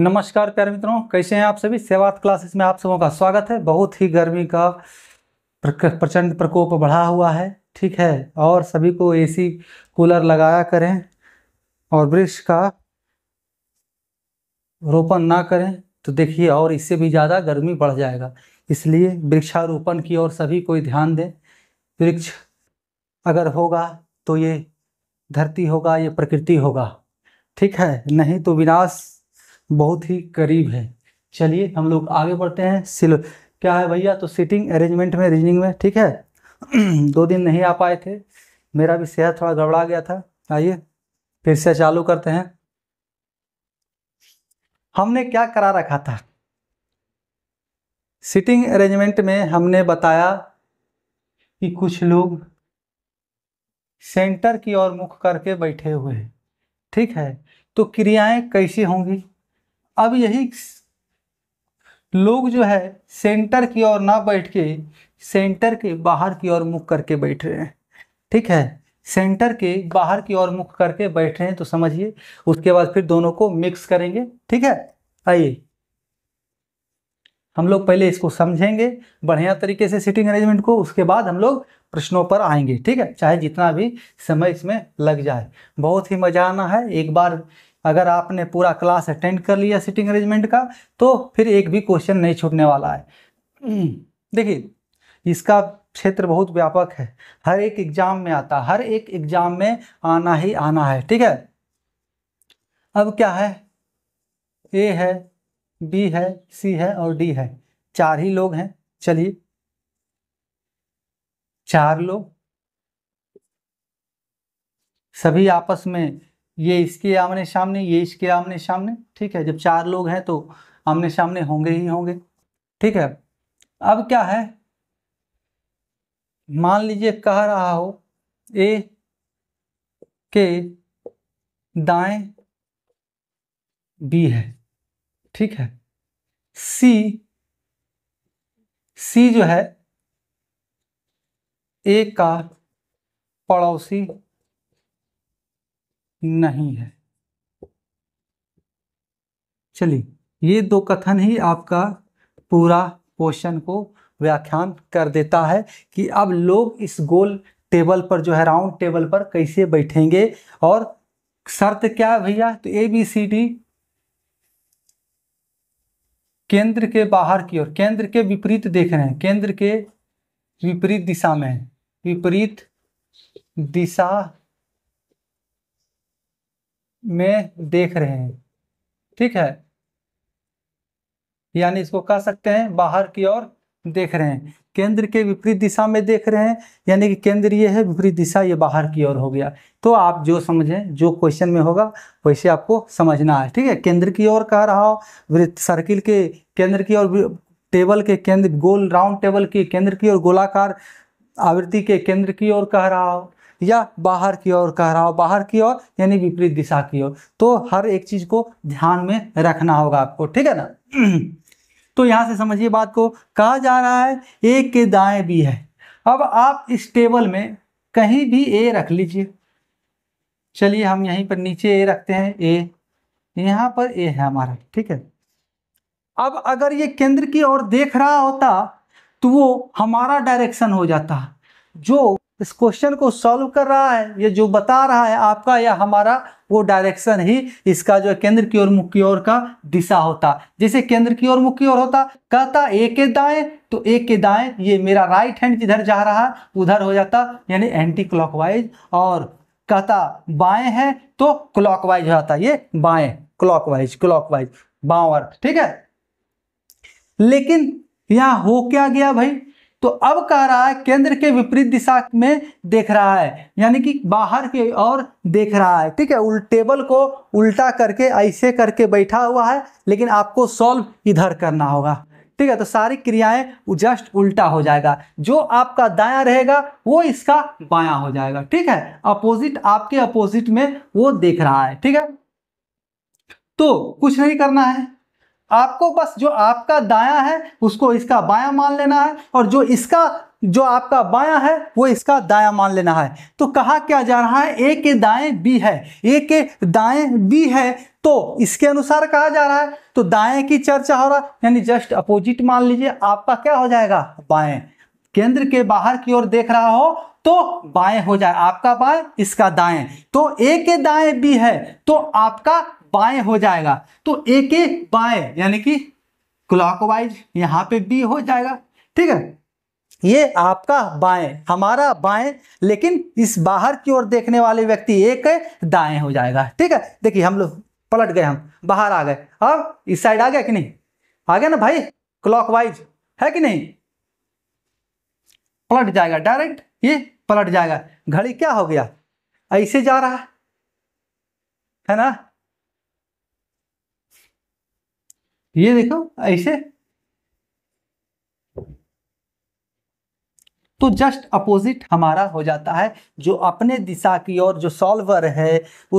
नमस्कार प्यारे मित्रों कैसे हैं आप सभी सेवात क्लासेस में आप सबों का स्वागत है बहुत ही गर्मी का प्रचंड प्रकोप बढ़ा हुआ है ठीक है और सभी को एसी कूलर लगाया करें और वृक्ष का रोपण ना करें तो देखिए और इससे भी ज़्यादा गर्मी बढ़ जाएगा इसलिए वृक्षारोपण की ओर सभी कोई ध्यान दें वृक्ष अगर होगा तो ये धरती होगा ये प्रकृति होगा ठीक है नहीं तो विनाश बहुत ही करीब है चलिए हम लोग आगे बढ़ते हैं सिल क्या है भैया तो सिटिंग अरेंजमेंट में रीजनिंग में ठीक है दो दिन नहीं आ पाए थे मेरा भी सेहत थोड़ा गड़बड़ा गया था आइए फिर से चालू करते हैं हमने क्या करा रखा था सिटिंग अरेंजमेंट में हमने बताया कि कुछ लोग सेंटर की ओर मुख करके बैठे हुए हैं ठीक है तो क्रियाएं कैसी होंगी अब यही लोग जो है सेंटर की ओर ना बैठ के सेंटर के बाहर की ओर मुख करके बैठ रहे हैं ठीक है सेंटर के बाहर की ओर मुख करके बैठ रहे हैं तो समझिए उसके बाद फिर दोनों को मिक्स करेंगे ठीक है आइए हम लोग पहले इसको समझेंगे बढ़िया तरीके से सिटिंग अरेंजमेंट को उसके बाद हम लोग प्रश्नों पर आएंगे ठीक है चाहे जितना भी समय इसमें लग जाए बहुत ही मजा आना है एक बार अगर आपने पूरा क्लास अटेंड कर लिया सिटिंग अरेंजमेंट का तो फिर एक भी क्वेश्चन नहीं छूटने वाला है हम्म, देखिए इसका क्षेत्र बहुत व्यापक है हर एक एग्जाम में आता हर एक एग्जाम में आना ही आना है ठीक है अब क्या है ए है बी है सी है और डी है चार ही लोग हैं चलिए चार लोग सभी आपस में ये इसके आमने सामने ये इसके आमने सामने ठीक है जब चार लोग हैं तो आमने सामने होंगे ही होंगे ठीक है अब क्या है मान लीजिए कह रहा हो ए के दाएं बी है ठीक है सी सी जो है ए का पड़ोसी नहीं है चलिए ये दो कथन ही आपका पूरा क्वेश्चन को व्याख्यान कर देता है कि अब लोग इस गोल टेबल पर जो है राउंड टेबल पर कैसे बैठेंगे और शर्त क्या है भैया तो ए बी सी डी केंद्र के बाहर की ओर केंद्र के विपरीत देख रहे हैं केंद्र के विपरीत दिशा में विपरीत दिशा में देख रहे हैं ठीक है यानी इसको कह सकते हैं बाहर की ओर देख रहे हैं केंद्र के विपरीत दिशा में देख रहे हैं यानी कि केंद्र ये है विपरीत दिशा ये बाहर की ओर हो गया तो आप जो समझें जो क्वेश्चन में होगा वैसे आपको समझना है ठीक है केंद्र की ओर कह रहा हो वृत्त सर्किल के केंद्र की ओर टेबल के केंद्र गोल राउंड टेबल के केंद्र की ओर गोलाकार आवृत्ति के केंद्र की ओर कह रहा हो या बाहर की ओर कह रहा हो बाहर की ओर यानी विपरीत दिशा की ओर तो हर एक चीज को ध्यान में रखना होगा आपको ठीक है ना तो यहां से समझिए बात को कहा जा रहा है ए के दाएं भी है अब आप इस टेबल में कहीं भी ए रख लीजिए चलिए हम यहीं पर नीचे ए रखते हैं ए यहाँ पर ए है हमारा ठीक है अब अगर ये केंद्र की ओर देख रहा होता तो वो हमारा डायरेक्शन हो जाता जो इस क्वेश्चन को सॉल्व कर रहा है ये जो बता रहा है आपका या हमारा वो डायरेक्शन ही इसका जो केंद्र की ओर मुख्य ओर का दिशा होता जैसे केंद्र की ओर मुख्य ओर होता कहता ए के दाएं तो ए के दाएं ये मेरा राइट हैंड जिधर जा रहा है उधर हो जाता यानी एंटी क्लॉकवाइज और कहता बाएं है तो क्लॉकवाइज हो जाता ये बाएं क्लॉकवाइज क्लॉकवाइज बावर ठीक है लेकिन यहां हो क्या गया भाई तो अब कह रहा है केंद्र के विपरीत दिशा में देख रहा है यानी कि बाहर की और देख रहा है ठीक है टेबल को उल्टा करके ऐसे करके बैठा हुआ है लेकिन आपको सॉल्व इधर करना होगा ठीक है तो सारी क्रियाएं जस्ट उल्टा हो जाएगा जो आपका दाया रहेगा वो इसका बाया हो जाएगा ठीक है अपोजिट आपके अपोजिट में वो देख रहा है ठीक है तो कुछ नहीं करना है आपको बस जो आपका दाया है उसको इसका बाया मान लेना है और जो इसका जो आपका बाया है वो इसका दाया मान लेना है तो कहा क्या जा रहा है ए के दाएं बी है ए के दाएं बी है तो इसके अनुसार कहा जा रहा है तो दाएं की चर्चा हो रहा है यानी जस्ट अपोजिट मान लीजिए आपका क्या हो जाएगा बाएं केंद्र के बाहर की ओर देख रहा हो तो बाएं हो जाए आपका बाएं इसका दाएं तो ए के दाएं बी है तो आपका बाएं हो जाएगा तो ए के बाएं यानी कि क्लॉकवाइज यहां पे बी हो जाएगा ठीक है ये आपका बाएं हमारा बाएं लेकिन इस बाहर की ओर देखने वाले व्यक्ति एक दाएं हो जाएगा ठीक है देखिए हम लोग पलट गए हम बाहर आ गए अब इस साइड आ गया कि नहीं आ गया ना भाई क्लॉकवाइज है कि नहीं पलट जाएगा डायरेक्ट ये पलट जाएगा घड़ी क्या हो गया ऐसे जा रहा है ना ये देखो ऐसे तो जस्ट अपोजिट हमारा हो जाता है जो अपने दिशा की ओर जो सॉल्वर है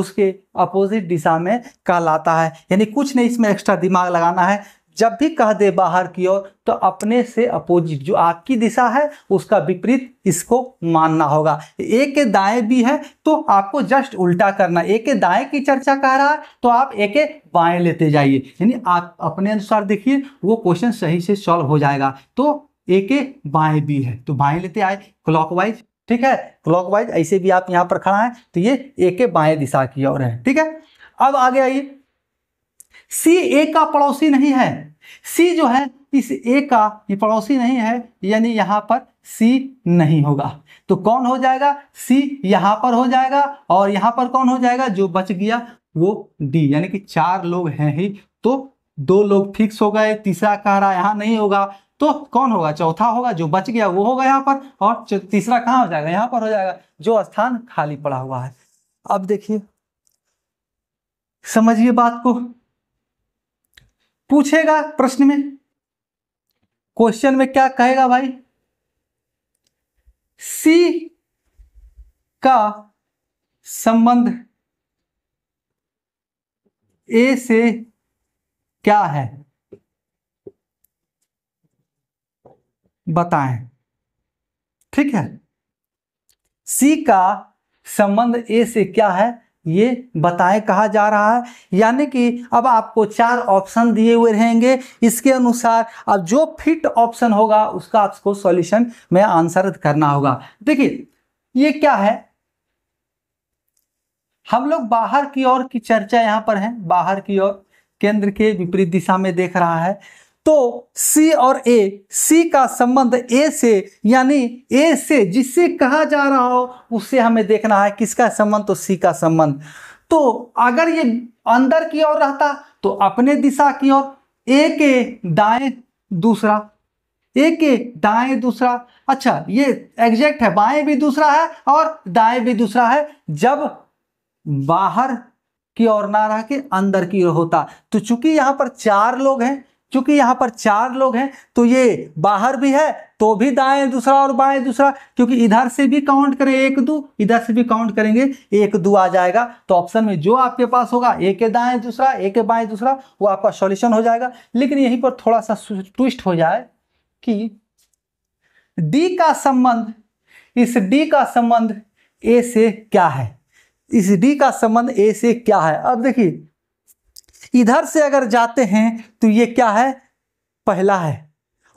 उसके अपोजिट दिशा में कल आता है यानी कुछ नहीं इसमें एक्स्ट्रा दिमाग लगाना है जब भी कह दे बाहर की ओर तो अपने से अपोजिट जो आपकी दिशा है उसका विपरीत इसको मानना होगा ए के दाएं भी है तो आपको जस्ट उल्टा करना ए के दाएं की चर्चा कर रहा है तो आप ए के बाएं लेते जाइए यानी आप अपने अनुसार देखिए वो क्वेश्चन सही से सॉल्व हो जाएगा तो ए के बाएं भी है तो बाएं लेते आए क्लॉकवाइज ठीक है क्लॉकवाइज ऐसे भी आप यहाँ पर खड़ा है तो ये ए के बाएं दिशा की ओर है ठीक है अब आगे आइए सी ए का पड़ोसी नहीं है सी जो है इस ए का ये पड़ोसी नहीं है यानी यहाँ पर सी नहीं होगा तो कौन हो जाएगा सी यहां पर हो जाएगा और यहाँ पर कौन हो जाएगा जो बच गया वो डी यानी कि चार लोग हैं ही तो दो लोग फिक्स हो गए तीसरा कह रहा यहां नहीं होगा तो कौन होगा चौथा होगा जो बच गया वो होगा यहाँ पर और तीसरा कहाँ हो जाएगा यहाँ पर हो जाएगा जो स्थान खाली पड़ा हुआ है अब देखिए समझिए बात को पूछेगा प्रश्न में क्वेश्चन में क्या कहेगा भाई सी का संबंध ए से क्या है बताएं ठीक है सी का संबंध ए से क्या है ये बताएं कहा जा रहा है यानी कि अब आपको चार ऑप्शन दिए हुए रहेंगे इसके अनुसार अब जो फिट ऑप्शन होगा उसका आपको सॉल्यूशन में आंसर करना होगा देखिए ये क्या है हम लोग बाहर की ओर की चर्चा यहां पर है बाहर की ओर केंद्र के विपरीत दिशा में देख रहा है तो सी और ए सी का संबंध ए से यानी ए से जिससे कहा जा रहा हो उससे हमें देखना है किसका संबंध तो सी का संबंध तो अगर ये अंदर की ओर रहता तो अपने दिशा की ओर ए के दाएं दूसरा ए के दाएं दूसरा अच्छा ये एग्जैक्ट है बाएं भी दूसरा है और दाएं भी दूसरा है जब बाहर की ओर ना रह के अंदर की ओर होता तो चूंकि यहां पर चार लोग हैं क्योंकि यहां पर चार लोग हैं तो ये बाहर भी है तो भी दाएं दूसरा और बाएं दूसरा क्योंकि इधर से भी काउंट करें एक दो इधर से भी काउंट करेंगे एक दो आ जाएगा तो ऑप्शन में जो आपके पास होगा एक के दाएं दूसरा एक के बाएं दूसरा वो आपका सॉल्यूशन हो जाएगा लेकिन यहीं पर थोड़ा सा ट्विस्ट हो जाए कि डी का संबंध इस डी का संबंध ए से क्या है इस डी का संबंध ए से क्या है अब देखिए इधर से अगर जाते हैं तो ये क्या है पहला है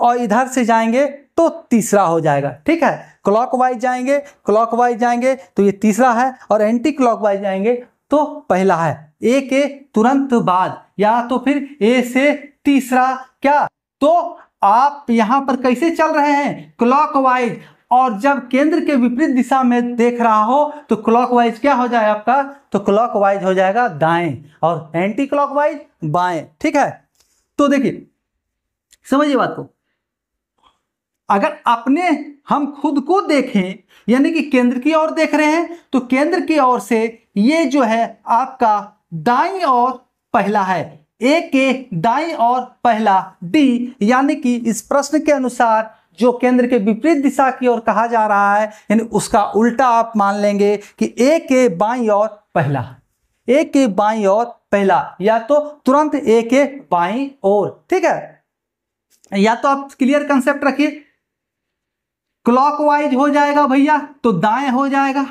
और इधर से जाएंगे तो तीसरा हो जाएगा ठीक है क्लॉकवाइज जाएंगे क्लॉकवाइज जाएंगे तो ये तीसरा है और एंटी क्लॉकवाइज जाएंगे तो पहला है ए के तुरंत बाद या तो फिर ए से तीसरा क्या तो आप यहां पर कैसे चल रहे हैं क्लॉकवाइज और जब केंद्र के विपरीत दिशा में देख रहा हो तो क्लॉकवाइज क्या हो जाए आपका तो क्लॉकवाइज हो जाएगा दाएं और एंटी क्लॉकवाइज बाएं ठीक है तो देखिए समझिए बात को अगर अपने हम खुद को देखें यानी कि केंद्र की ओर देख रहे हैं तो केंद्र की ओर से ये जो है आपका दाई और पहला है ए के दाई और पहला डी यानी कि इस प्रश्न के अनुसार जो केंद्र के विपरीत दिशा की ओर कहा जा रहा है यानी उसका उल्टा आप मान लेंगे कि ए के बाई और पहला ए के बाई और पहला या तो तुरंत ए के बाई और ठीक है या तो आप क्लियर कंसेप्ट रखिए क्लॉकवाइज हो जाएगा भैया तो दाएं हो जाएगा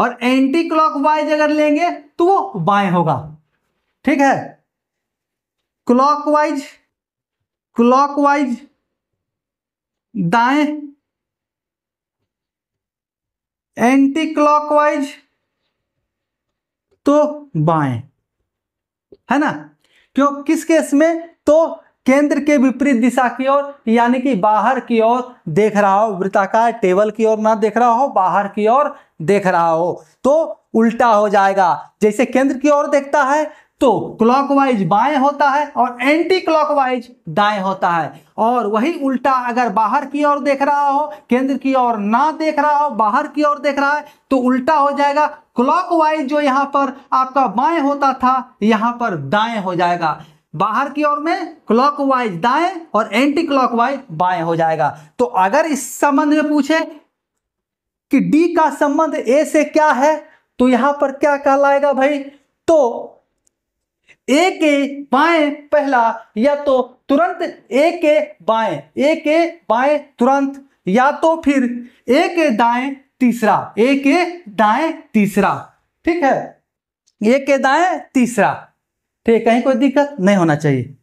और एंटी क्लॉकवाइज अगर लेंगे तो वो बाएं होगा ठीक है क्लॉकवाइज क्लॉकवाइज दाएं एंटी क्लॉकवाइज तो बाएं है ना क्यों किस केस में तो केंद्र के विपरीत दिशा की ओर यानी कि बाहर की ओर देख रहा हो वृत्ताकार टेबल की ओर ना देख रहा हो बाहर की ओर देख रहा हो तो उल्टा हो जाएगा जैसे केंद्र की ओर देखता है तो क्लॉकवाइज बाएं होता है और एंटी क्लॉकवाइज दाएं होता है और वही उल्टा अगर बाहर की ओर देख रहा हो केंद्र की ओर ना देख रहा हो बाहर की ओर देख रहा है तो उल्टा हो जाएगा क्लॉकवाइज जो यहां पर आपका बाएं होता था यहां पर दाएं हो जाएगा बाहर की ओर में क्लॉकवाइज दाएं और एंटी क्लॉकवाइज बाएं हो जाएगा तो अगर इस संबंध में पूछे कि डी का संबंध ए से क्या है तो यहां पर क्या कहलाएगा भाई तो ए के बाएं पहला या तो तुरंत ए के बाएं ए के बाएं तुरंत या तो फिर ए के दाएं तीसरा ए के दाएं तीसरा ठीक है ए के दाएं तीसरा ठीक कहीं कोई दिक्कत नहीं होना चाहिए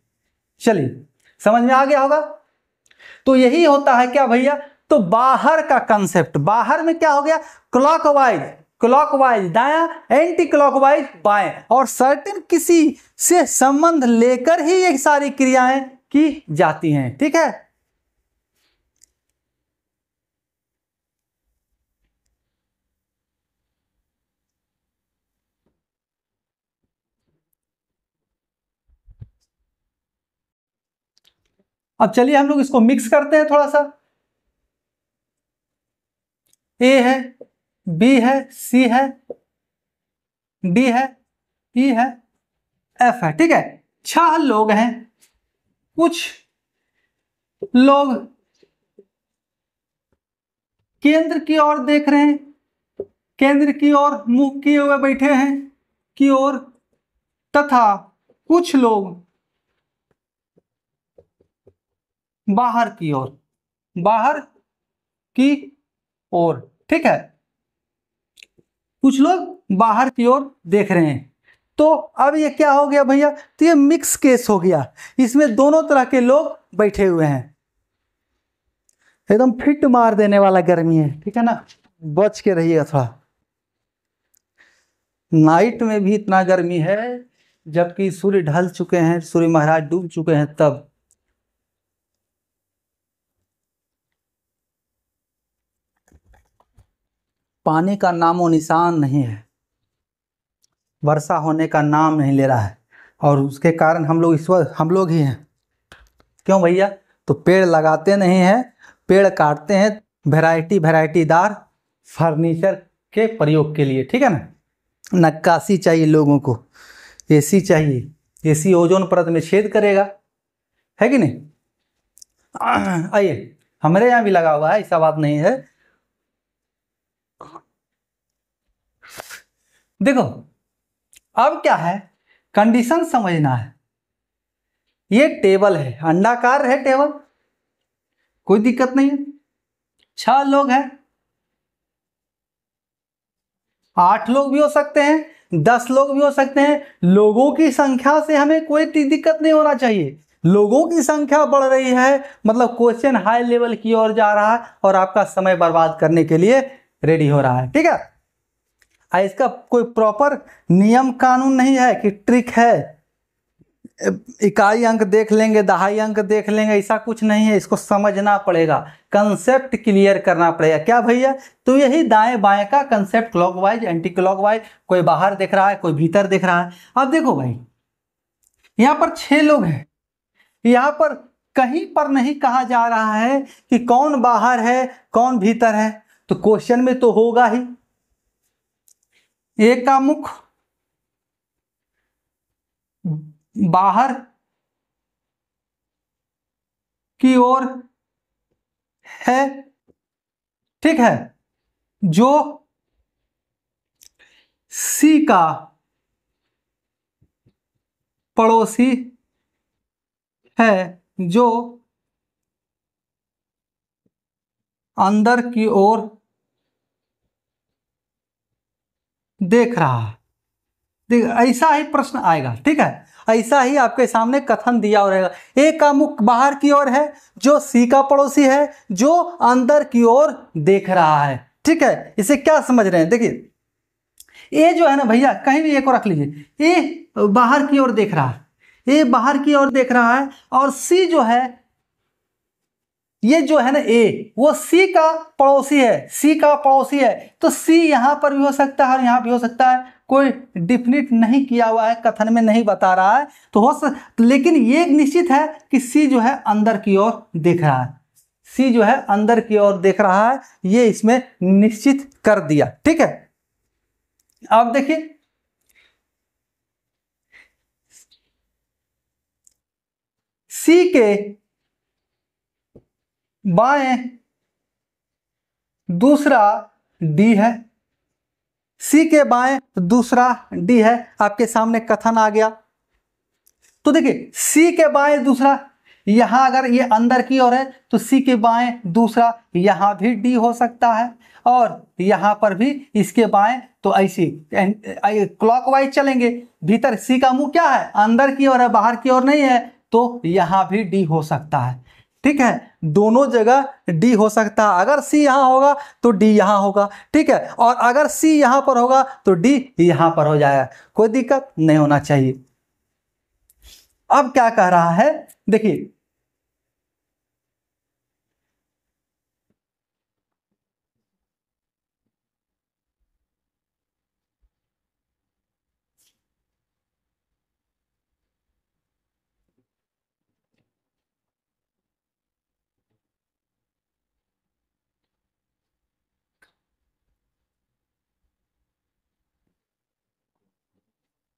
चलिए समझ में आ गया होगा तो यही होता है क्या भैया तो बाहर का कंसेप्ट बाहर में क्या हो गया क्लॉकवाइज क्लॉकवाइज दाया एंटी क्लॉकवाइज बाएं और सर्टेन किसी से संबंध लेकर ही ये सारी क्रियाएं की जाती हैं ठीक है अब चलिए हम लोग इसको मिक्स करते हैं थोड़ा सा ए है बी है सी है डी है ई है एफ है ठीक है छह लोग हैं कुछ लोग केंद्र की ओर देख रहे हैं केंद्र की ओर मुंह किए हुए बैठे हैं की ओर तथा कुछ लोग बाहर की ओर बाहर की ओर ठीक है कुछ लोग बाहर की ओर देख रहे हैं तो अब ये क्या हो गया भैया तो ये मिक्स केस हो गया इसमें दोनों तरह के लोग बैठे हुए हैं एकदम फिट मार देने वाला गर्मी है ठीक है ना बच के रहिएगा थोड़ा नाइट में भी इतना गर्मी है जबकि सूर्य ढल चुके हैं सूर्य महाराज डूब चुके हैं तब पानी का नामो निशान नहीं है वर्षा होने का नाम नहीं ले रहा है और उसके कारण हम लोग ईश्वर हम लोग ही हैं क्यों भैया तो पेड़ लगाते नहीं हैं पेड़ काटते हैं वैरायटी दार फर्नीचर के प्रयोग के लिए ठीक है ना नक्काशी चाहिए लोगों को एसी चाहिए एसी ओजोन परत में छेद करेगा है कि नहीं आइए हमारे यहाँ भी लगा हुआ है ऐसा बात नहीं है देखो अब क्या है कंडीशन समझना है ये टेबल है अंडाकार है टेबल कोई दिक्कत नहीं है छह लोग हैं आठ लोग भी हो सकते हैं दस लोग भी हो सकते हैं लोगों की संख्या से हमें कोई दिक्कत नहीं होना चाहिए लोगों की संख्या बढ़ रही है मतलब क्वेश्चन हाई लेवल की ओर जा रहा है और आपका समय बर्बाद करने के लिए रेडी हो रहा है ठीक है आ इसका कोई प्रॉपर नियम कानून नहीं है कि ट्रिक है इकाई अंक देख लेंगे दहाई अंक देख लेंगे ऐसा कुछ नहीं है इसको समझना पड़ेगा कंसेप्ट क्लियर करना पड़ेगा क्या भैया तो यही दाएं बाएं का कंसेप्ट क्लॉकवाइज एंटी क्लॉकवाइज कोई बाहर देख रहा है कोई भीतर देख रहा है अब देखो भाई यहाँ पर छह लोग हैं यहाँ पर कहीं पर नहीं कहा जा रहा है कि कौन बाहर है कौन भीतर है तो क्वेश्चन में तो होगा ही एक का मुख बाहर की ओर है ठीक है जो सी का पड़ोसी है जो अंदर की ओर देख रहा है देख ऐसा ही प्रश्न आएगा ठीक है ऐसा ही आपके सामने कथन दिया हो रहेगा ए का मुख बाहर की ओर है जो सी का पड़ोसी है जो अंदर की ओर देख रहा है ठीक है इसे क्या समझ रहे हैं देखिए ए जो है ना भैया कहीं भी एक को रख लीजिए ए बाहर की ओर देख रहा है ए बाहर की ओर देख रहा है और सी जो है ये जो है ना ए वो सी का पड़ोसी है सी का पड़ोसी है तो सी यहाँ पर भी हो सकता है और यहाँ भी हो सकता है कोई डिफिनिट नहीं किया हुआ है कथन में नहीं बता रहा है तो हो सकता लेकिन ये निश्चित है कि सी जो है अंदर की ओर देख रहा है सी जो है अंदर की ओर देख रहा है ये इसमें निश्चित कर दिया ठीक है अब देखिए सी के बाएं दूसरा डी है सी के बाएं तो दूसरा डी है आपके सामने कथन आ गया तो देखिए सी के बाएं दूसरा यहां अगर ये अंदर की ओर है तो सी के बाएं दूसरा यहां भी डी हो सकता है और यहां पर भी इसके बाएं तो ऐसी क्लॉकवाइज चलेंगे भीतर सी का मुंह क्या है अंदर की ओर है बाहर की ओर नहीं है तो यहां भी डी हो सकता है ठीक है दोनों जगह डी हो सकता है अगर सी यहां होगा तो डी यहां होगा ठीक है और अगर सी यहां पर होगा तो डी यहां पर हो जाएगा कोई दिक्कत नहीं होना चाहिए अब क्या कह रहा है देखिए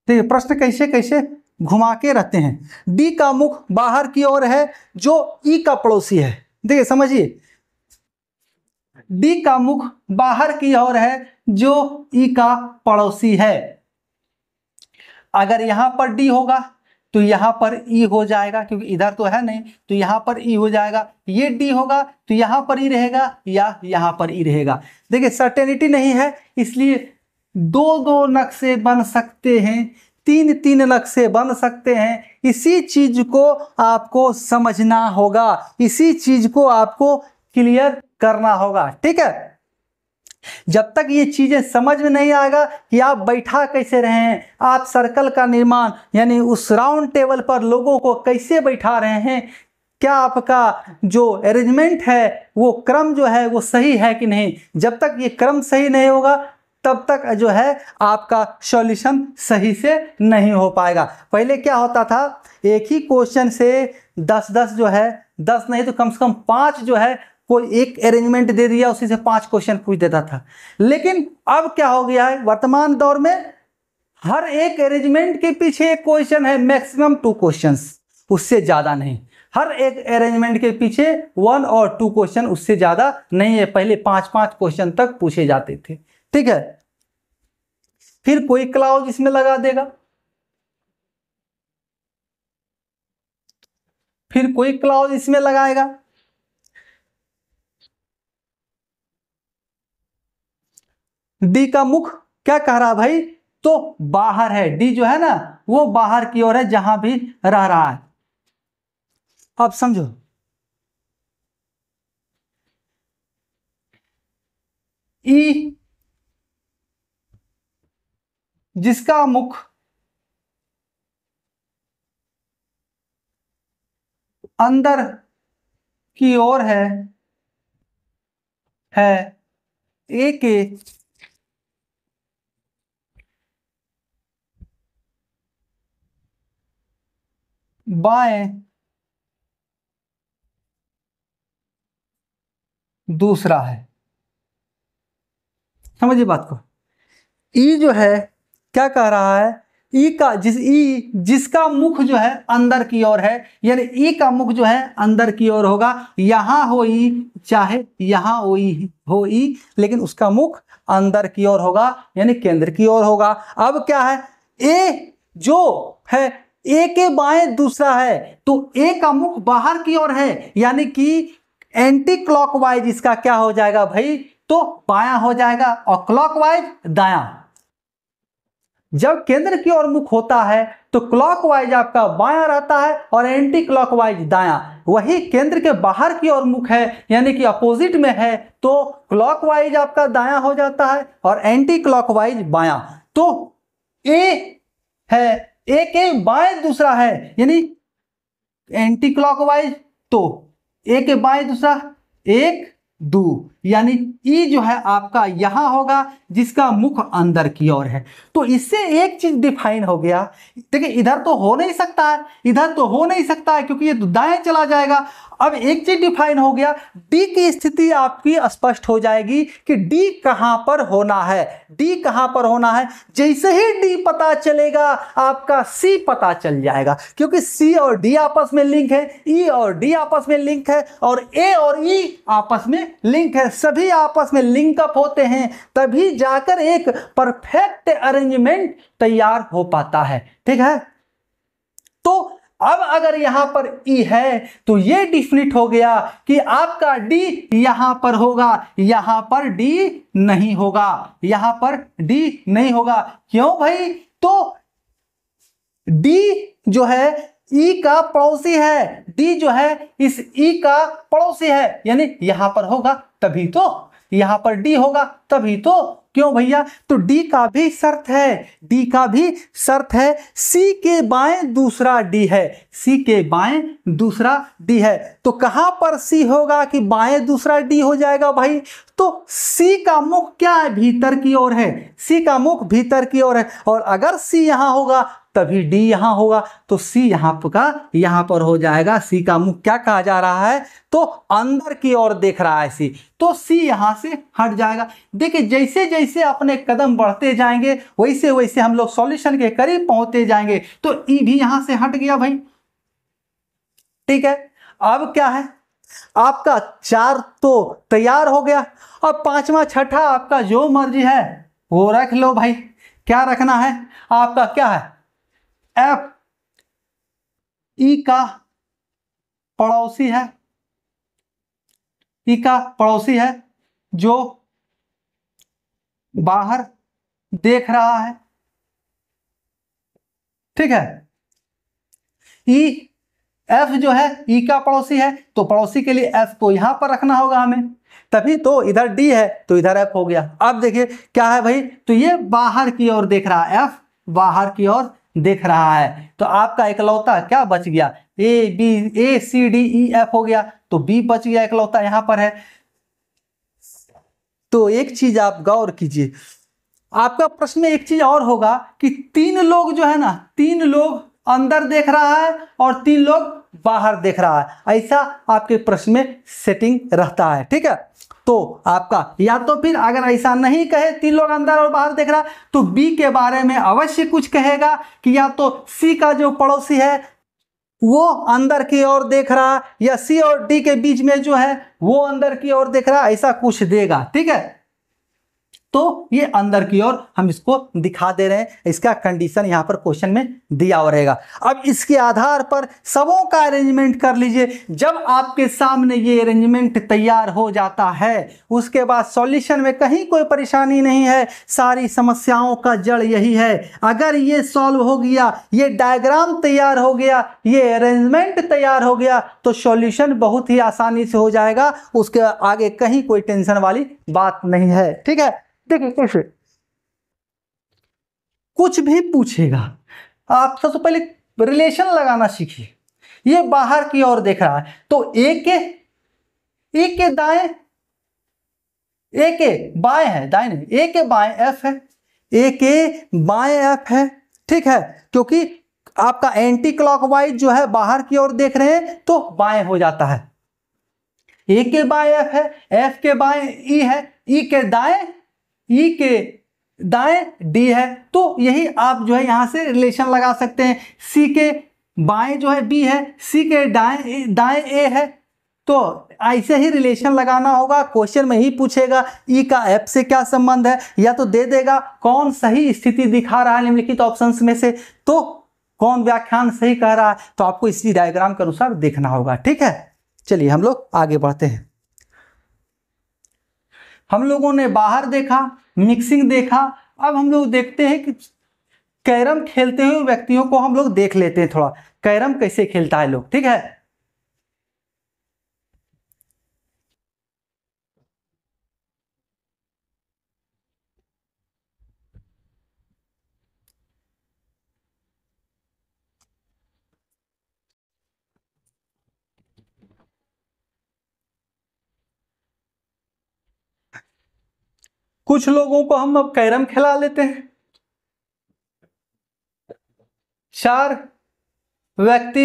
तो ये प्रश्न कैसे कैसे घुमा के रहते हैं डी का मुख बाहर की ओर है जो ई का पड़ोसी है देखिए समझिए डी का मुख बाहर की ओर है जो ई का पड़ोसी है अगर यहां पर डी होगा तो यहां पर ई हो जाएगा क्योंकि इधर तो है नहीं तो यहां पर ई हो जाएगा ये डी होगा तो यहां पर ई रहेगा या यहां पर ई रहेगा देखिए सर्टेनिटी नहीं है इसलिए दो दो नक्शे बन सकते हैं तीन तीन नक्शे बन सकते हैं इसी चीज़ को आपको समझना होगा इसी चीज़ को आपको क्लियर करना होगा ठीक है जब तक ये चीज़ें समझ में नहीं आएगा कि आप बैठा कैसे रहे हैं आप सर्कल का निर्माण यानी उस राउंड टेबल पर लोगों को कैसे बैठा रहे हैं क्या आपका जो अरेंजमेंट है वो क्रम जो है वो सही है कि नहीं जब तक ये क्रम सही नहीं होगा तब तक जो है आपका सॉल्यूशन सही से नहीं हो पाएगा पहले क्या होता था एक ही क्वेश्चन से दस दस जो है दस नहीं तो कम से कम पांच जो है कोई एक अरेंजमेंट दे दिया उसी से पांच क्वेश्चन पूछ देता था लेकिन अब क्या हो गया है वर्तमान दौर में हर एक अरेंजमेंट के पीछे एक क्वेश्चन है मैक्सिमम टू क्वेश्चन उससे ज़्यादा नहीं हर एक अरेंजमेंट के पीछे वन और टू क्वेश्चन उससे ज़्यादा नहीं है पहले पांच पांच क्वेश्चन तक पूछे जाते थे ठीक है फिर कोई क्लाउज इसमें लगा देगा फिर कोई क्लाउज इसमें लगाएगा डी का मुख क्या कह रहा भाई तो बाहर है डी जो है ना वो बाहर की ओर है जहां भी रह रहा है अब समझो ई जिसका मुख अंदर की ओर है है ए के बाएं दूसरा है समझिए बात को ई जो है क्या कह रहा है ई का जिस ई जिसका मुख जो है अंदर की ओर है यानी ई का मुख जो है अंदर की ओर होगा यहां हो ई चाहे यहां हो ई हो ई लेकिन उसका मुख अंदर की ओर होगा यानी केंद्र की ओर होगा अब क्या है ए जो है ए के बाएं दूसरा है तो ए का मुख बाहर की ओर है यानी कि एंटी क्लॉकवाइज इसका क्या हो जाएगा भाई तो बाया हो जाएगा और क्लॉकवाइज दाया जब केंद्र की ओर मुख होता है तो क्लॉकवाइज आपका बायां रहता है और एंटी क्लॉकवाइज दायां वही केंद्र के बाहर की ओर मुख है यानी कि अपोजिट में है तो क्लॉकवाइज आपका दायां हो जाता है और एंटी क्लॉकवाइज बायां तो ए है ए के बाएं दूसरा है यानी एंटी क्लॉकवाइज तो ए के बाएं दूसरा एक दो यानी ई जो है आपका यहाँ होगा जिसका मुख अंदर की ओर है तो इससे एक चीज़ डिफाइन हो गया देखिए इधर तो हो नहीं सकता है इधर तो हो नहीं सकता है क्योंकि ये दाएं चला जाएगा अब एक चीज़ डिफाइन हो गया डी की स्थिति आपकी स्पष्ट हो जाएगी कि डी कहाँ पर होना है डी कहाँ पर होना है जैसे ही डी पता चलेगा आपका सी पता चल जाएगा क्योंकि सी और डी आपस में लिंक है ई e और डी आपस में लिंक है और ए और ई e आपस में लिंक है सभी आपस में लिंकअप होते हैं तभी जाकर एक परफेक्ट अरेंजमेंट तैयार हो पाता है ठीक है तो अब अगर यहां पर ई e है तो ये डिफिनिट हो गया कि आपका डी यहां पर होगा यहां पर डी नहीं होगा यहां पर डी नहीं होगा क्यों भाई तो डी जो है ई का पड़ोसी है डी जो है इस ई का पड़ोसी है यानी यहां पर होगा तभी तो यहां पर डी होगा तभी तो क्यों भैया तो डी का भी शर्त है डी का भी शर्त है सी के बाएं दूसरा डी है सी के बाएं दूसरा डी है तो कहां पर सी होगा कि बाएं दूसरा डी हो जाएगा भाई तो सी का मुख क्या है भीतर की ओर है सी का मुख भीतर की ओर है और अगर सी यहां होगा तभी डी यहां होगा तो सी यहाँ का यहां पर हो जाएगा सी का मुख क्या कहा जा रहा है तो अंदर की ओर देख रहा है सी तो सी यहां से हट जाएगा देखिए जैसे जैसे अपने कदम बढ़ते जाएंगे वैसे वैसे हम लोग सॉल्यूशन के करीब पहुंचते जाएंगे तो ई भी यहां से हट गया भाई ठीक है अब क्या है आपका चार तो तैयार हो गया और पांचवा छठा आपका जो मर्जी है वो रख लो भाई क्या रखना है आपका क्या है एफ ई e का पड़ोसी है ई e का पड़ोसी है जो बाहर देख रहा है ठीक है ई e, एफ जो है ई का पड़ोसी है तो पड़ोसी के लिए एफ को यहां पर रखना होगा हमें तभी तो इधर डी है तो इधर एफ हो गया अब देखिए क्या है भाई तो ये बाहर की ओर देख रहा है एफ बाहर की ओर देख रहा है तो आपका इकलौता क्या बच गया A B A C D E F हो गया तो बी बच गया इकलौता यहां पर है तो एक चीज आप गौर कीजिए आपका प्रश्न में एक चीज और होगा कि तीन लोग जो है ना तीन लोग अंदर देख रहा है और तीन लोग बाहर देख रहा है ऐसा आपके प्रश्न में सेटिंग रहता है ठीक है तो आपका या तो फिर अगर ऐसा नहीं कहे तीन लोग अंदर और बाहर देख रहा तो बी के बारे में अवश्य कुछ कहेगा कि या तो सी का जो पड़ोसी है वो अंदर की ओर देख रहा या सी और डी के बीच में जो है वो अंदर की ओर देख रहा ऐसा कुछ देगा ठीक है तो ये अंदर की ओर हम इसको दिखा दे रहे हैं इसका कंडीशन यहाँ पर क्वेश्चन में दिया हो रहेगा अब इसके आधार पर सबों का अरेंजमेंट कर लीजिए जब आपके सामने ये अरेंजमेंट तैयार हो जाता है उसके बाद सॉल्यूशन में कहीं कोई परेशानी नहीं है सारी समस्याओं का जड़ यही है अगर ये सॉल्व हो गया ये डायग्राम तैयार हो गया ये अरेंजमेंट तैयार हो गया तो सॉल्यूशन बहुत ही आसानी से हो जाएगा उसके आगे कहीं कोई टेंशन वाली बात नहीं है ठीक है देखिए कैसे कुछ भी पूछेगा आप सबसे पहले रिलेशन लगाना सीखिए ये बाहर की ओर देख रहा है तो ए के ए के दाए ए के बाएं है दाए नहीं ए के बाएं एफ है ए के बाएं एफ है ठीक है क्योंकि आपका एंटी क्लॉकवाइज जो है बाहर की ओर देख रहे हैं तो बाएं हो जाता है ए के बाएं एफ है एफ के बाएं ई e है ई e के दाएं ई के दाएं डी है तो यही आप जो है यहाँ से रिलेशन लगा सकते हैं सी के बाएं जो है बी है सी के दाएं दाएं ए है तो ऐसे ही रिलेशन लगाना होगा क्वेश्चन में ही पूछेगा ई का एफ से क्या संबंध है या तो दे देगा कौन सही स्थिति दिखा रहा है निम्नलिखित ऑप्शंस में से तो कौन व्याख्यान सही कह रहा है तो आपको इसी डायग्राम के अनुसार देखना होगा ठीक है चलिए हम लोग आगे बढ़ते हैं हम लोगों ने बाहर देखा मिक्सिंग देखा अब हम लोग देखते हैं कि कैरम खेलते हुए व्यक्तियों को हम लोग देख लेते हैं थोड़ा कैरम कैसे खेलता है लोग ठीक है कुछ लोगों को हम अब कैरम खिला लेते हैं चार व्यक्ति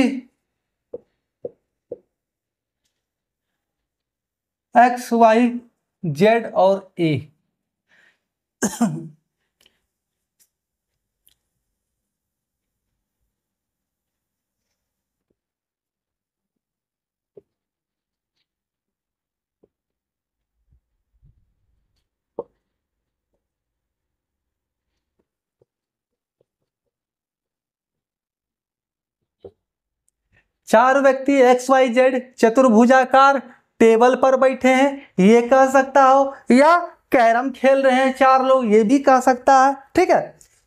एक्स वाई जेड और ए चार व्यक्ति एक्स वाई जेड चतुर्भुजाकार टेबल पर बैठे हैं ये कह सकता हो या कैरम खेल रहे हैं चार लोग ये भी कह सकता है ठीक है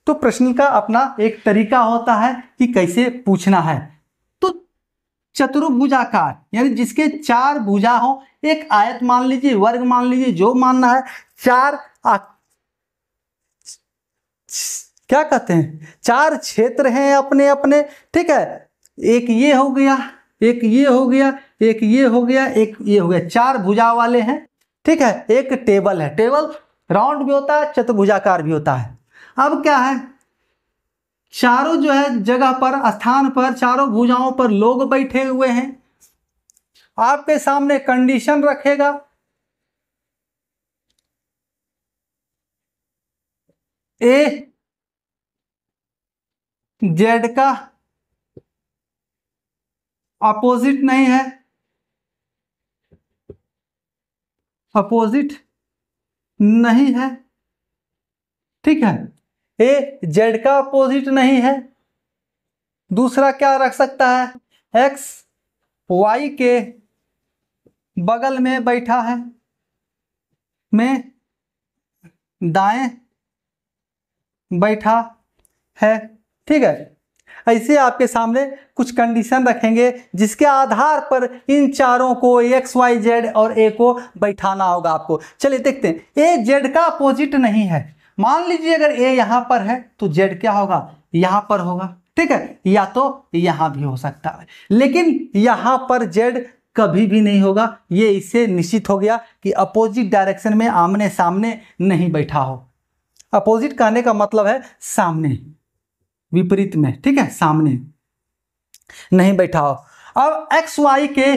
तो प्रश्न का अपना एक तरीका होता है कि कैसे पूछना है तो चतुर्भुजाकार यानी जिसके चार भुजा हो एक आयत मान लीजिए वर्ग मान लीजिए जो मानना है चार आ, क्या कहते हैं चार क्षेत्र हैं अपने अपने ठीक है एक ये हो गया एक ये हो गया एक ये हो गया एक ये हो गया चार भुजा वाले हैं ठीक है एक टेबल है टेबल राउंड भी होता है चतुर्भुजाकार भी होता है अब क्या है चारों जो है जगह पर स्थान पर चारों भुजाओं पर लोग बैठे हुए हैं आपके सामने कंडीशन रखेगा ए जेड का अपोजिट नहीं है अपोजिट नहीं है ठीक है ए जेड का अपोजिट नहीं है दूसरा क्या रख सकता है एक्स वाई के बगल में बैठा है में दाएं बैठा है ठीक है ऐसे आपके सामने कुछ कंडीशन रखेंगे जिसके आधार पर इन चारों को एक्स वाई जेड और ए को बैठाना होगा आपको चलिए देखते हैं ए जेड का अपोजिट नहीं है मान लीजिए अगर ए यहाँ पर है तो जेड क्या होगा यहाँ पर होगा ठीक है या तो यहाँ भी हो सकता है लेकिन यहाँ पर जेड कभी भी नहीं होगा ये इससे निश्चित हो गया कि अपोजिट डायरेक्शन में आमने सामने नहीं बैठा हो अपोजिट कहने का मतलब है सामने विपरीत में ठीक है सामने नहीं बैठाओ अब एक्स वाई के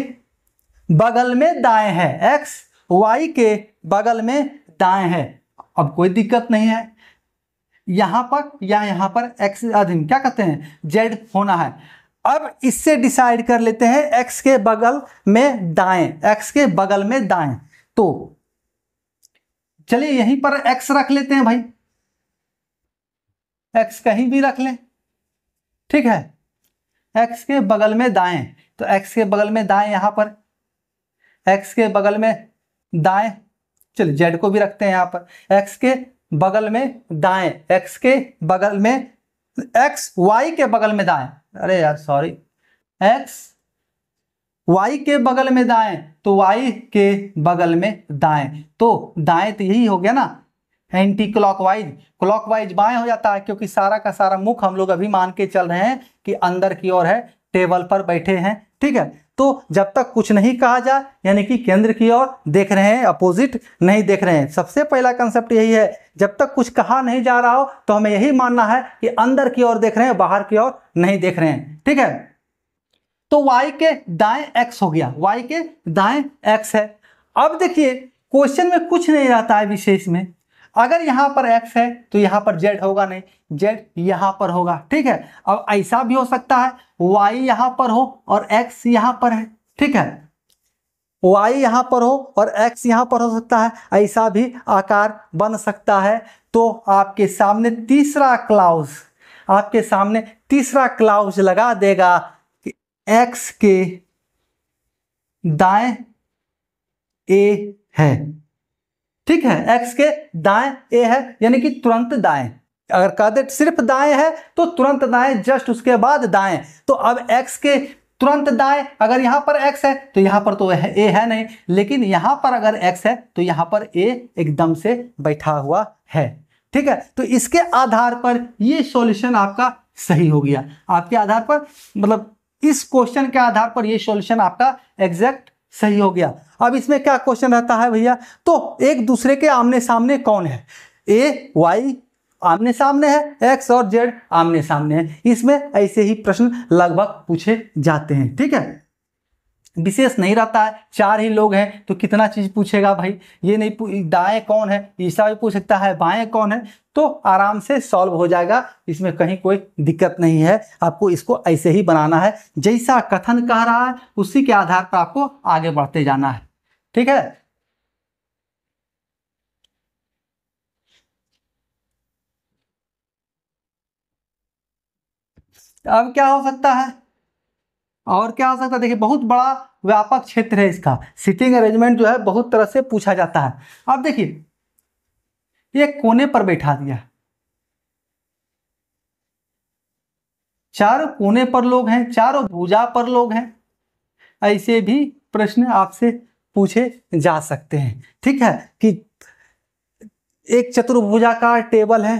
बगल में दाएं है एक्स वाई के बगल में दाएं है अब कोई दिक्कत नहीं है यहां पर या यहां पर एक्स अधीन क्या कहते हैं जेड होना है अब इससे डिसाइड कर लेते हैं एक्स के बगल में दाएं एक्स के बगल में दाएं तो चलिए यहीं पर एक्स रख लेते हैं भाई एक्स कहीं भी रख लें ठीक है एक्स के बगल में दाएं तो एक्स के बगल में दाएं यहां पर एक्स के बगल में दाएं चलिए जेड को भी रखते हैं यहां पर एक्स के बगल में दाएं एक्स के बगल में एक्स वाई के बगल में दाएं अरे यार सॉरी एक्स वाई के बगल में दाएं तो वाई के बगल में दाएं तो दाएं तो यही हो गया ना एंटी क्लॉकवाइज क्लॉकवाइज बाएं हो जाता है क्योंकि सारा का सारा मुख हम लोग अभी मान के चल रहे हैं कि अंदर की ओर है टेबल पर बैठे हैं ठीक है तो जब तक कुछ नहीं कहा जाए यानी कि केंद्र की ओर देख रहे हैं अपोजिट नहीं देख रहे हैं सबसे पहला कंसेप्ट यही है जब तक कुछ कहा नहीं जा रहा हो तो हमें यही मानना है कि अंदर की ओर देख रहे हैं बाहर की ओर नहीं देख रहे हैं ठीक है तो वाई के दाएं एक्स हो गया वाई के दाएं एक्स है अब देखिए क्वेश्चन में कुछ नहीं रहता है विशेष में अगर यहाँ पर एक्स है तो यहाँ पर जेड होगा नहीं जेड यहाँ पर होगा ठीक है अब ऐसा भी हो सकता है वाई यहाँ पर हो और एक्स यहाँ पर है ठीक है y यहाँ पर हो और x यहाँ पर हो सकता है ऐसा भी आकार बन सकता है तो आपके सामने तीसरा क्लाउज आपके सामने तीसरा क्लाउज लगा देगा कि x के दाएं a है ठीक है एक्स के दाएं ए है यानी कि तुरंत दाएं अगर कह दे सिर्फ दाएं है तो तुरंत दाएं जस्ट उसके बाद दाएं तो अब एक्स के तुरंत दाएं अगर यहां पर एक्स है तो यहां पर तो ए है नहीं लेकिन यहां पर अगर एक्स है तो यहां पर ए एकदम से बैठा हुआ है ठीक है तो इसके आधार पर ये सॉल्यूशन आपका सही हो गया आपके आधार पर मतलब इस क्वेश्चन के आधार पर ये सॉल्यूशन आपका एग्जैक्ट सही हो गया अब इसमें क्या क्वेश्चन रहता है भैया तो एक दूसरे के आमने सामने कौन है ए वाई आमने सामने है एक्स और जेड आमने सामने है इसमें ऐसे ही प्रश्न लगभग पूछे जाते हैं ठीक है विशेष नहीं रहता है चार ही लोग हैं तो कितना चीज़ पूछेगा भाई ये नहीं दाएं कौन है ईसा भी पूछ सकता है बाएं कौन है तो आराम से सॉल्व हो जाएगा इसमें कहीं कोई दिक्कत नहीं है आपको इसको ऐसे ही बनाना है जैसा कथन कह रहा है उसी के आधार पर आपको आगे बढ़ते जाना है ठीक है अब क्या हो सकता है और क्या हो सकता है देखिए बहुत बड़ा व्यापक क्षेत्र है इसका सिटिंग अरेंजमेंट जो है बहुत तरह से पूछा जाता है अब देखिए ये कोने पर बैठा दिया चारों कोने पर लोग हैं चारों भुजा पर लोग हैं ऐसे भी प्रश्न आपसे पूछे जा सकते हैं ठीक है कि एक चतुर्भुजाकार टेबल है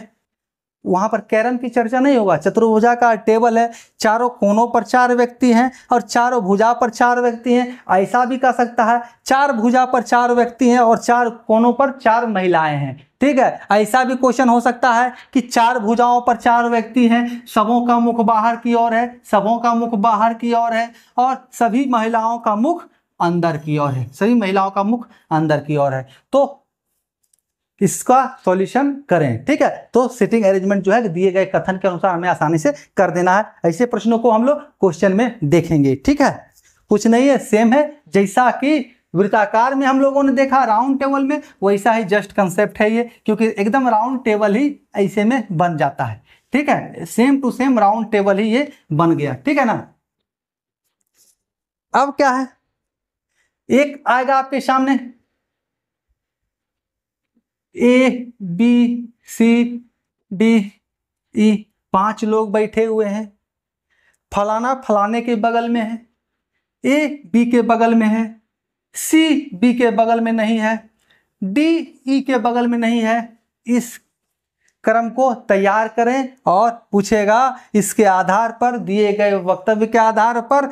वहाँ पर कैरम की चर्चा नहीं होगा चतुर्भुजा का टेबल है चारों कोनों पर चार व्यक्ति हैं और चारों भुजा पर चार व्यक्ति हैं ऐसा भी कह सकता है चार भुजा पर चार व्यक्ति हैं और चार कोनों पर चार महिलाएं हैं ठीक है ऐसा भी क्वेश्चन हो सकता है कि चार भुजाओं पर चार व्यक्ति हैं सबों का मुख बाहर की ओर है सबों का मुख बाहर की ओर है और सभी महिलाओं का मुख अंदर की ओर है सभी महिलाओं का मुख अंदर की ओर है तो इसका सॉल्यूशन करें ठीक है तो सिटिंग अरेंजमेंट जो है दिए गए कथन के अनुसार हमें आसानी से कर देना है ऐसे प्रश्नों को हम लोग क्वेश्चन में देखेंगे ठीक है कुछ नहीं है सेम है जैसा कि वृत्ताकार में हम लोगों ने देखा राउंड टेबल में वैसा ही जस्ट कंसेप्ट है ये क्योंकि एकदम राउंड टेबल ही ऐसे में बन जाता है ठीक है same to same round table ही ये बन गया ठीक है ना अब क्या है एक आएगा आपके सामने ए बी सी डी ई पांच लोग बैठे हुए हैं फलाना फलाने के बगल में है ए बी के बगल में है सी बी के बगल में नहीं है डी ई के बगल में नहीं है इस क्रम को तैयार करें और पूछेगा इसके आधार पर दिए गए वक्तव्य के आधार पर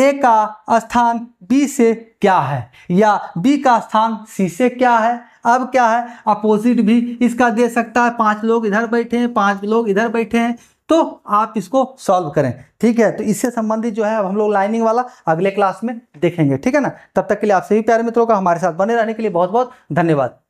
ए का स्थान बी से क्या है या बी का स्थान सी से क्या है अब क्या है अपोजिट भी इसका दे सकता है पांच लोग इधर बैठे हैं पांच लोग इधर बैठे हैं तो आप इसको सॉल्व करें ठीक है तो इससे संबंधित जो है अब हम लोग लाइनिंग वाला अगले क्लास में देखेंगे ठीक है ना तब तक के लिए आप सभी प्यारे मित्रों का हमारे साथ बने रहने के लिए बहुत बहुत धन्यवाद